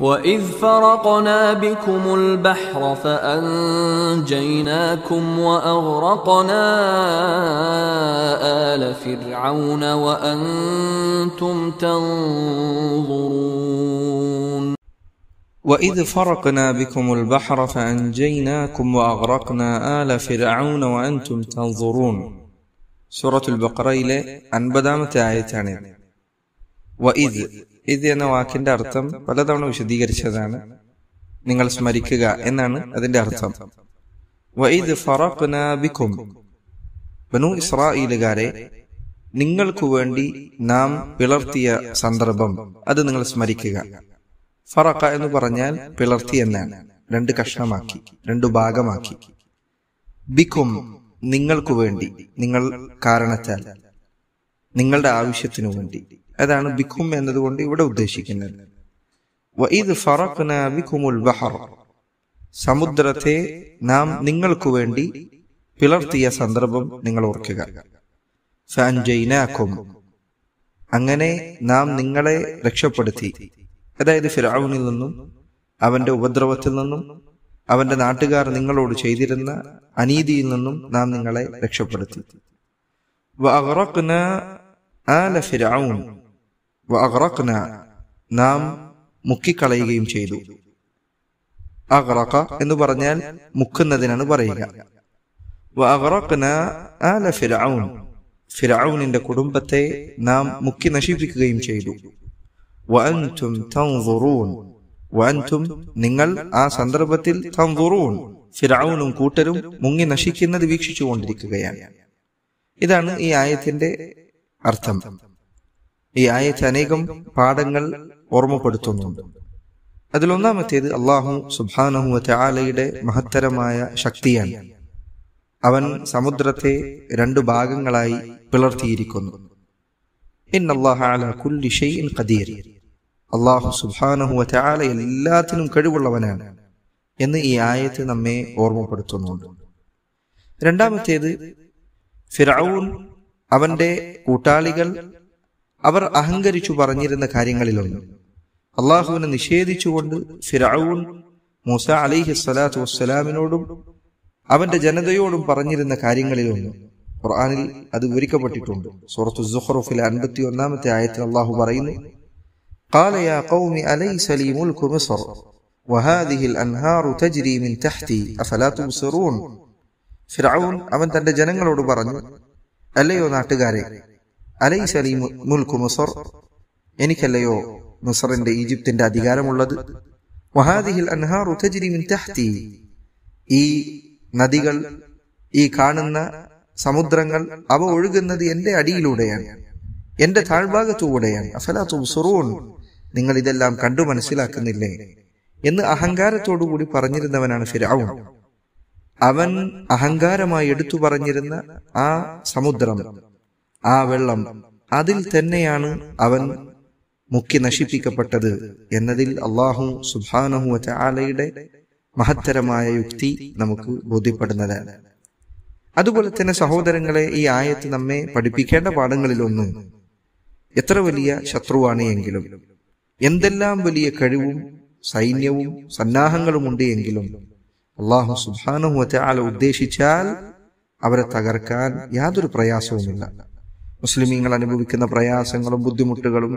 واذ فرقنا بكم البحر فانجيناكم واغرقنا ال فرعون وانتم تنظرون واذ فرقنا بكم البحر فانجيناكم واغرقنا ال فرعون وانتم تنظرون سوره البقره إلى انبدامت آيتان وإذ ഇത് എന്ന വാക്കിന്റെ അർത്ഥം പലതവണ വിശദീകരിച്ചതാണ് നിങ്ങൾ സ്മരിക്കുക എന്നാണ് അതിന്റെ അർത്ഥം വൈദ് ഫറഖ്നാബിക്കും ബനു ഇസ്രായേലുകാരെ നിങ്ങൾക്കു വേണ്ടി നാം പിളർത്തിയ സന്ദർഭം അത് നിങ്ങൾ സ്മരിക്കുക ഫറക്ക എന്ന് പറഞ്ഞാൽ പിളർത്തി എന്നാണ് രണ്ട് കഷ്ണമാക്കി രണ്ടു ഭാഗമാക്കി ബിക്കും നിങ്ങൾക്കു വേണ്ടി നിങ്ങൾ കാരണത്താൽ നിങ്ങളുടെ ആവശ്യത്തിനു വേണ്ടി അതാണ് ബിഖും എന്നതുകൊണ്ട് ഇവിടെ ഉദ്ദേശിക്കുന്നത് വൈദ് ബഹർ സമുദ്രത്തെ നാം നിങ്ങൾക്കു വേണ്ടി പിളർത്തിയ സന്ദർഭം നിങ്ങൾ ഓർക്കുക അങ്ങനെ നാം നിങ്ങളെ രക്ഷപ്പെടുത്തി അതായത് ഫിറാവുനിൽ നിന്നും അവന്റെ ഉപദ്രവത്തിൽ നിന്നും അവന്റെ നാട്ടുകാർ നിങ്ങളോട് ചെയ്തിരുന്ന അനീതിയിൽ നിന്നും നാം നിങ്ങളെ രക്ഷപ്പെടുത്തി ആല ഫിരൌൻ വ നാം മുക്കിക്കളയുകയും ചെയ്തു അഗ്റഖ എന്ന് പറഞ്ഞാൽ മുക്കുന്നതിനാണ് പറയുക വ ആല ഫിരൌൻ ഫിരൌനിന്റെ കുടുംബത്തെ നാം മുക്കി നശിപ്പിക്കുകയും ചെയ്തു വഅൻതും തൻസുറൂൻ വഅൻതും നിങ്ങൾ ആ സന്ദർഭത്തിൽ തൻസുറൂൻ ഫിറൌനും കൂട്ടരും മുങ്ങി നശിക്കുന്നത് വീക്ഷിച്ചുകൊണ്ടിരിക്കുകയാണ് ഇതാണ് ഈ ആയത്തിന്റെ അർത്ഥം ഈ ആയത്ത് അനേകം പാഠങ്ങൾ ഓർമ്മപ്പെടുത്തുന്നുണ്ട് അതിലൊന്നാമത്തേത് അള്ളാഹു സുബാനഹു ആലയുടെ മഹത്തരമായ ശക്തിയാണ് അവൻ സമുദ്രത്തെ രണ്ടു ഭാഗങ്ങളായി പിളർത്തിയിരിക്കുന്നു ഖദീർ അള്ളാഹു സുബാനഹു ആല എല്ലാത്തിനും കഴിവുള്ളവനാണ് എന്ന് ഈ ആയത്ത് നമ്മെ ഓർമ്മപ്പെടുത്തുന്നുണ്ട് രണ്ടാമത്തേത് ഫിറൌൺ അവന്റെ കൂട്ടാളികൾ അവർ അഹങ്കരിച്ചു പറഞ്ഞിരുന്ന കാര്യങ്ങളിലൊന്നും അള്ളാഹുവിനെ നിഷേധിച്ചുകൊണ്ട് ഫിറാവൂൺ മൂസ അലിഹി സ്വലാത്തു വസ്സലാമിനോടും അവന്റെ ജനതയോടും പറഞ്ഞിരുന്ന കാര്യങ്ങളിലൊന്നും ഖുർആാനിൽ അത് വിവരിക്കപ്പെട്ടിട്ടുണ്ട് സൂറത്തു സുഹറുഫിലെ അൻപത്തി ഒന്നാമത്തെ ആയത്തിൽ അള്ളാഹു പറയുന്നു അവൻ തന്റെ ജനങ്ങളോട് പറഞ്ഞു അല്ലയോ നാട്ടുകാരെ അലൈ മുൽക്കു മുസർ എനിക്കല്ലയോ മുസറിന്റെ ഈജിപ്തിന്റെ അധികാരമുള്ളത് വഹാദിഹിൽ അൻഹാർ മിൻ തഹ്തി ഈ നദികൾ ഈ കാണുന്ന സമുദ്രങ്ങൾ അവ ഒഴുകുന്നത് എന്റെ അടിയിലൂടെയാണ് എന്റെ താഴ്ഭാഗത്തൂടെയാണ് അഫലാത്തു സുറൂൺ നിങ്ങൾ ഇതെല്ലാം കണ്ടു മനസ്സിലാക്കുന്നില്ലേ എന്ന് അഹങ്കാരത്തോടുകൂടി പറഞ്ഞിരുന്നവനാണ് ഫിരാവൂൺ അവൻ അഹങ്കാരമായി എടുത്തു പറഞ്ഞിരുന്ന ആ സമുദ്രം ആ വെള്ളം അതിൽ തന്നെയാണ് അവൻ മുക്കി നശിപ്പിക്കപ്പെട്ടത് എന്നതിൽ അള്ളാഹു സുബാനഹു ചാലയുടെ മഹത്തരമായ യുക്തി നമുക്ക് ബോധ്യപ്പെടുന്നതാണ് അതുപോലെ തന്നെ സഹോദരങ്ങളെ ഈ ആയത്ത് നമ്മെ പഠിപ്പിക്കേണ്ട പാഠങ്ങളിലൊന്ന് എത്ര വലിയ ശത്രുവാണ് എങ്കിലും എന്തെല്ലാം വലിയ കഴിവും സൈന്യവും ഉണ്ട് എങ്കിലും അള്ളാഹു സുബാനുഹുവത്തെ ആൾ ഉദ്ദേശിച്ചാൽ അവരെ തകർക്കാൻ യാതൊരു പ്രയാസവുമില്ല മുസ്ലിമീങ്ങൾ അനുഭവിക്കുന്ന പ്രയാസങ്ങളും ബുദ്ധിമുട്ടുകളും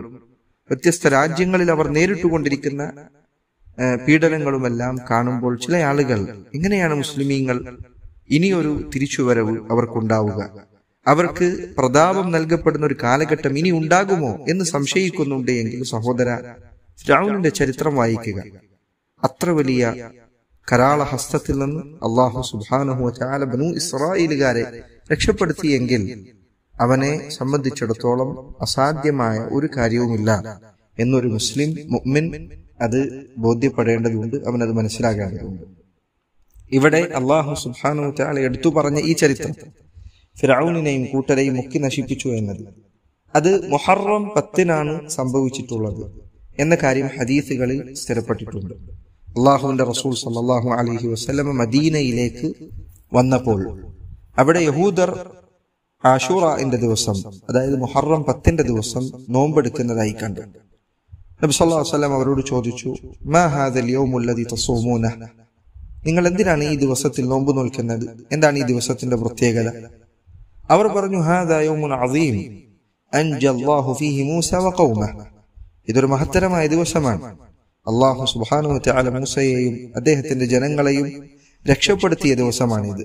വ്യത്യസ്ത രാജ്യങ്ങളിൽ അവർ നേരിട്ടുകൊണ്ടിരിക്കുന്ന പീഡനങ്ങളുമെല്ലാം കാണുമ്പോൾ ചില ആളുകൾ എങ്ങനെയാണ് മുസ്ലിമീങ്ങൾ ഇനിയൊരു തിരിച്ചുവരവ് അവർക്കുണ്ടാവുക അവർക്ക് പ്രതാപം നൽകപ്പെടുന്ന ഒരു കാലഘട്ടം ഇനി ഉണ്ടാകുമോ എന്ന് സംശയിക്കുന്നുണ്ട് എങ്കിൽ സഹോദര രാഹുലിന്റെ ചരിത്രം വായിക്കുക അത്ര വലിയ കരാള ഹസ്തത്തിൽ നിന്ന് അള്ളാഹു സുബാനഹു ചാല ബനു ഇസ്രായേലുകാരെ രക്ഷപ്പെടുത്തിയെങ്കിൽ അവനെ സംബന്ധിച്ചിടത്തോളം അസാധ്യമായ ഒരു കാര്യവുമില്ല എന്നൊരു മുസ്ലിം മുഹ്മിൻ അത് ബോധ്യപ്പെടേണ്ടതുണ്ട് അവനത് മനസ്സിലാകേണ്ടതുണ്ട് ഇവിടെ അള്ളാഹു സുബാനു ചാല എടുത്തു പറഞ്ഞ ഈ ചരിത്രം ഫിറൌനിനെയും കൂട്ടരെയും മുക്കി നശിപ്പിച്ചു എന്നത് അത് മൊഹറം പത്തിനാണ് സംഭവിച്ചിട്ടുള്ളത് എന്ന കാര്യം ഹദീസുകളിൽ സ്ഥിരപ്പെട്ടിട്ടുണ്ട് അള്ളാഹുവിന്റെ റസൂൽ സല്ലാഹു അലഹി വസ്ലമ മദീനയിലേക്ക് വന്നപ്പോൾ അവിടെ യഹൂദർ ആഷൂറ എന്റെ ദിവസം അതായത് മുഹറം പത്തിന്റെ ദിവസം നോമ്പെടുക്കുന്നതായി കണ്ടു നബി സല്ലാ വസ്ലം അവരോട് ചോദിച്ചു തസൂമൂന നിങ്ങൾ എന്തിനാണ് ഈ ദിവസത്തിൽ നോമ്പ് നോൽക്കുന്നത് എന്താണ് ഈ ദിവസത്തിന്റെ പ്രത്യേകത അവർ പറഞ്ഞു അസീം ഇതൊരു മഹത്തരമായ ദിവസമാണ് അള്ളാഹു സുബാനുവറ്റാല മൂസയെയും അദ്ദേഹത്തിന്റെ ജനങ്ങളെയും രക്ഷപ്പെടുത്തിയ ദിവസമാണിത്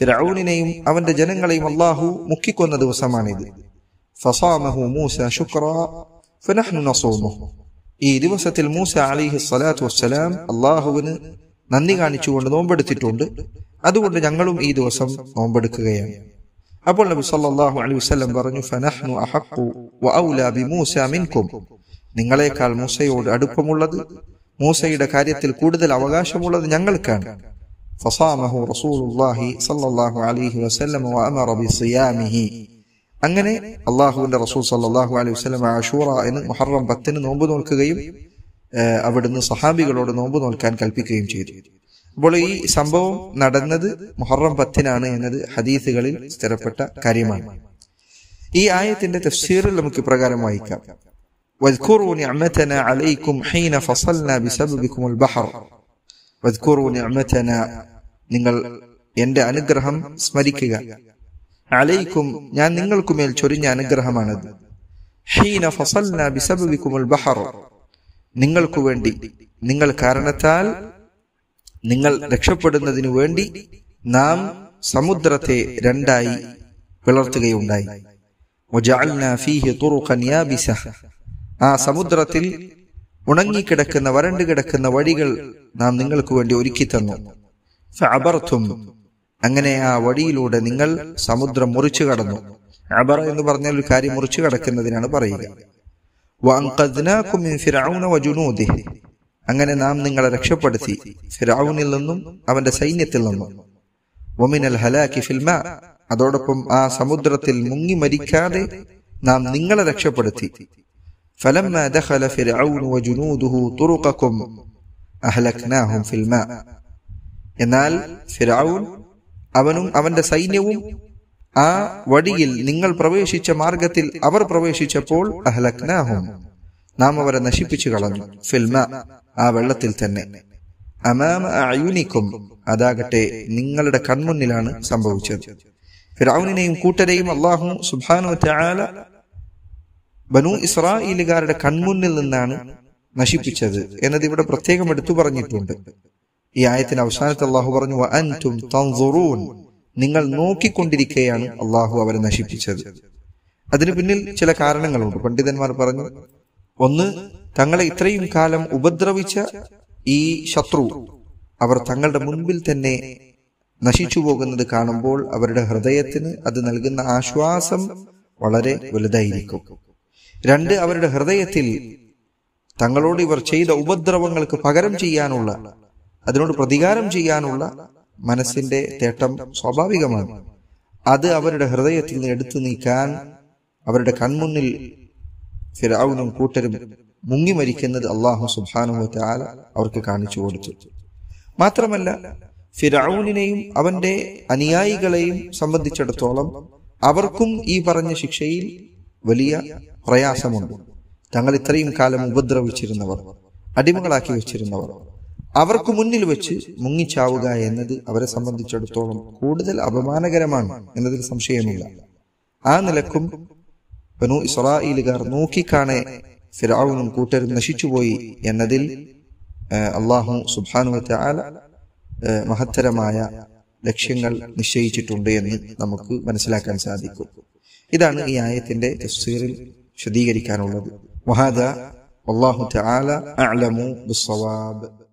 ഫിറൌനെയും അവന്റെ ജനങ്ങളെയും അള്ളാഹു മുക്കിക്കൊന്ന ദിവസമാണിത് ഫസാമഹു മൂസ ഈ ദിവസത്തിൽ മൂസ അലിഹി സ്വലാത്തു വസ്സലാം അള്ളാഹുവിന് നന്ദി കാണിച്ചുകൊണ്ട് നോമ്പെടുത്തിട്ടുണ്ട് അതുകൊണ്ട് ഞങ്ങളും ഈ ദിവസം നോമ്പെടുക്കുകയാണ് അപ്പോൾ നബി സല്ലാഹു അലൈഹി വസ്ലം പറഞ്ഞു ഫനഹ്നു അഹഖു ഔല ബി മൂസ മിൻകും നിങ്ങളെക്കാൾ മൂസയോട് അടുപ്പമുള്ളത് മൂസയുടെ കാര്യത്തിൽ കൂടുതൽ അവകാശമുള്ളത് ഞങ്ങൾക്കാണ് ഫസാമഹു റസൂലുള്ളാഹി സല്ലല്ലാഹു അലൈഹി വസല്ലം വഅമറ സിയാമിഹി അങ്ങനെ അള്ളാഹുവിന്റെ റസൂൽ സല്ലല്ലാഹു അലൈഹി വസല്ലം ആഷൂറ എന്ന് മുഹറം പത്തിന് നോമ്പ് നോൽക്കുകയും അവിടുന്ന് സഹാബികളോട് നോമ്പ് നോൽക്കാൻ കൽപ്പിക്കുകയും ചെയ്തു അപ്പോൾ ഈ സംഭവം നടന്നത് മൊഹറം പത്തിനാണ് എന്നത് ഹദീസുകളിൽ സ്ഥിരപ്പെട്ട കാര്യമാണ് ഈ ആയത്തിന്റെ തഫ്സീറിൽ നമുക്ക് പ്രകാരം വായിക്കാം واذكروا نعمتنا അലൈക്കും حين فصلنا بسببكم ബഹർ واذكروا نعمتنا നിങ്ങൾ എൻ്റെ അനുഗ്രഹം സ്മരിക്കുക അലൈക്കും ഞാൻ നിങ്ങൾക്കുമേൽ ചൊരിഞ്ഞ അനുഗ്രഹമാണത് ഹീന ഫസൽന ബിസബബിക്കുമുൽ ബഹർ നിങ്ങൾക്കു വേണ്ടി നിങ്ങൾ കാരണത്താൽ നിങ്ങൾ രക്ഷപ്പെടുന്നതിന് വേണ്ടി നാം സമുദ്രത്തെ രണ്ടായി പിളർത്തുകയുണ്ടായി ആ സമുദ്രത്തിൽ ഉണങ്ങിക്കിടക്കുന്ന വരണ്ടു കിടക്കുന്ന വഴികൾ നാം നിങ്ങൾക്ക് വേണ്ടി ഒരുക്കി തന്നു അബർത്തും അങ്ങനെ ആ വഴിയിലൂടെ നിങ്ങൾ സമുദ്രം മുറിച്ചു കടന്നു അബർ എന്ന് പറഞ്ഞാൽ ഒരു കാര്യം മുറിച്ചു കടക്കുന്നതിനാണ് പറയുക അങ്ങനെ നാം നിങ്ങളെ രക്ഷപ്പെടുത്തി ഫിറാവുനിൽ നിന്നും അവന്റെ സൈന്യത്തിൽ നിന്നും ഒമിനൽ ഹലാക്കി ഫിൽമ അതോടൊപ്പം ആ സമുദ്രത്തിൽ മുങ്ങി മരിക്കാതെ നാം നിങ്ങളെ രക്ഷപ്പെടുത്തി എന്നാൽ ഫിറൌൻ അവനും അവന്റെ സൈന്യവും ആ വടിയിൽ നിങ്ങൾ പ്രവേശിച്ച മാർഗത്തിൽ അവർ പ്രവേശിച്ചപ്പോൾ അഹ്ലക്നാഹും നാം അവരെ നശിപ്പിച്ചു കളഞ്ഞു ഫിൽമ ആ വെള്ളത്തിൽ തന്നെ അമാമ അയുനിക്കും അതാകട്ടെ നിങ്ങളുടെ കൺമുന്നിലാണ് സംഭവിച്ചത് ഫിറാവുനെയും കൂട്ടരെയും അള്ളാഹു സുബാനു ചാല ബനു ഇസ്രായേലുകാരുടെ കൺമുന്നിൽ നിന്നാണ് നശിപ്പിച്ചത് എന്നത് ഇവിടെ പ്രത്യേകം എടുത്തു പറഞ്ഞിട്ടുണ്ട് ഈ ആയത്തിന് അവസാനത്തെ അള്ളാഹു പറഞ്ഞു നിങ്ങൾ നോക്കിക്കൊണ്ടിരിക്കുകയാണ് അള്ളാഹു അവരെ നശിപ്പിച്ചത് അതിനു പിന്നിൽ ചില കാരണങ്ങളുണ്ട് പണ്ഡിതന്മാർ പറഞ്ഞു ഒന്ന് തങ്ങളെ ഇത്രയും കാലം ഉപദ്രവിച്ച ഈ ശത്രു അവർ തങ്ങളുടെ മുൻപിൽ തന്നെ നശിച്ചു പോകുന്നത് കാണുമ്പോൾ അവരുടെ ഹൃദയത്തിന് അത് നൽകുന്ന ആശ്വാസം വളരെ വലുതായിരിക്കും രണ്ട് അവരുടെ ഹൃദയത്തിൽ തങ്ങളോട് ഇവർ ചെയ്ത ഉപദ്രവങ്ങൾക്ക് പകരം ചെയ്യാനുള്ള അതിനോട് പ്രതികാരം ചെയ്യാനുള്ള മനസ്സിന്റെ തേട്ടം സ്വാഭാവികമാണ് അത് അവരുടെ ഹൃദയത്തിൽ നിന്ന് എടുത്തു നീക്കാൻ അവരുടെ കൺമുന്നിൽ ഫിറാവുനും കൂട്ടരും മുങ്ങി മരിക്കുന്നത് അള്ളാഹു സുബാനുവ താല അവർക്ക് കാണിച്ചു കൊടുത്തു മാത്രമല്ല ഫിറാവുനെയും അവന്റെ അനുയായികളെയും സംബന്ധിച്ചിടത്തോളം അവർക്കും ഈ പറഞ്ഞ ശിക്ഷയിൽ വലിയ പ്രയാസമുണ്ട് തങ്ങൾ ഇത്രയും കാലം ഉപദ്രവിച്ചിരുന്നവർ അടിമകളാക്കി വെച്ചിരുന്നവർ അവർക്ക് മുന്നിൽ വെച്ച് മുങ്ങിച്ചാവുക എന്നത് അവരെ സംബന്ധിച്ചിടത്തോളം കൂടുതൽ അപമാനകരമാണ് എന്നതിൽ സംശയമില്ല ആ നിലക്കും ബനു ഇസ്രായേലുകാർ നോക്കിക്കാണെ ഫിറാവുനും കൂട്ടരും നശിച്ചുപോയി എന്നതിൽ അള്ളാഹു സുബാനു ആല മഹത്തരമായ ലക്ഷ്യങ്ങൾ നിശ്ചയിച്ചിട്ടുണ്ട് എന്ന് നമുക്ക് മനസ്സിലാക്കാൻ സാധിക്കും ഇതാണ് ഈ ആയത്തിന്റെ തഫ്സീറിൽ വിശദീകരിക്കാനുള്ളത് വഹാദ അള്ളാഹു തആല അഅലമു